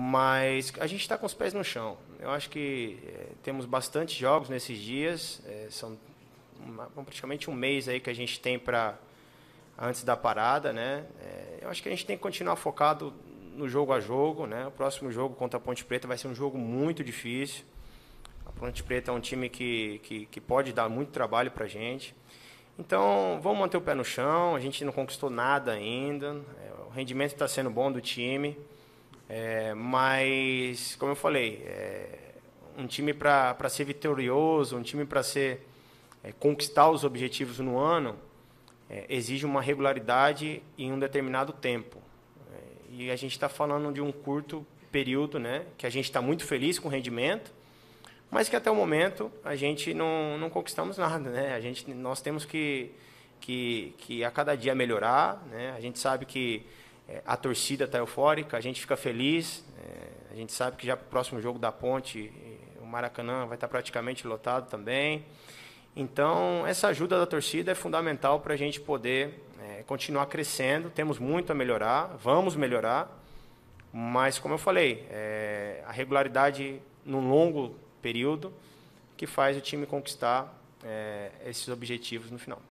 Mas a gente está com os pés no chão. Eu acho que é, temos bastante jogos nesses dias. É, são uma, praticamente um mês aí que a gente tem para antes da parada, né? É, eu acho que a gente tem que continuar focado no jogo a jogo, né? O próximo jogo contra a Ponte Preta vai ser um jogo muito difícil. A Ponte Preta é um time que, que, que pode dar muito trabalho para a gente. Então, vamos manter o pé no chão. A gente não conquistou nada ainda. o rendimento está sendo bom do time. É, mas, como eu falei, é, um time para ser vitorioso, um time para ser é, conquistar os objetivos no ano, é, exige uma regularidade em um determinado tempo. É, e a gente está falando de um curto período, né, que a gente está muito feliz com o rendimento, mas que até o momento a gente não, não conquistamos nada. Né? A gente, nós temos que, que, que a cada dia melhorar. Né? A gente sabe que é, a torcida está eufórica, a gente fica feliz. É, a gente sabe que já para o próximo jogo da Ponte, o Maracanã vai estar tá praticamente lotado também. Então, essa ajuda da torcida é fundamental para a gente poder é, continuar crescendo. Temos muito a melhorar, vamos melhorar, mas, como eu falei, é, a regularidade num longo período que faz o time conquistar é, esses objetivos no final.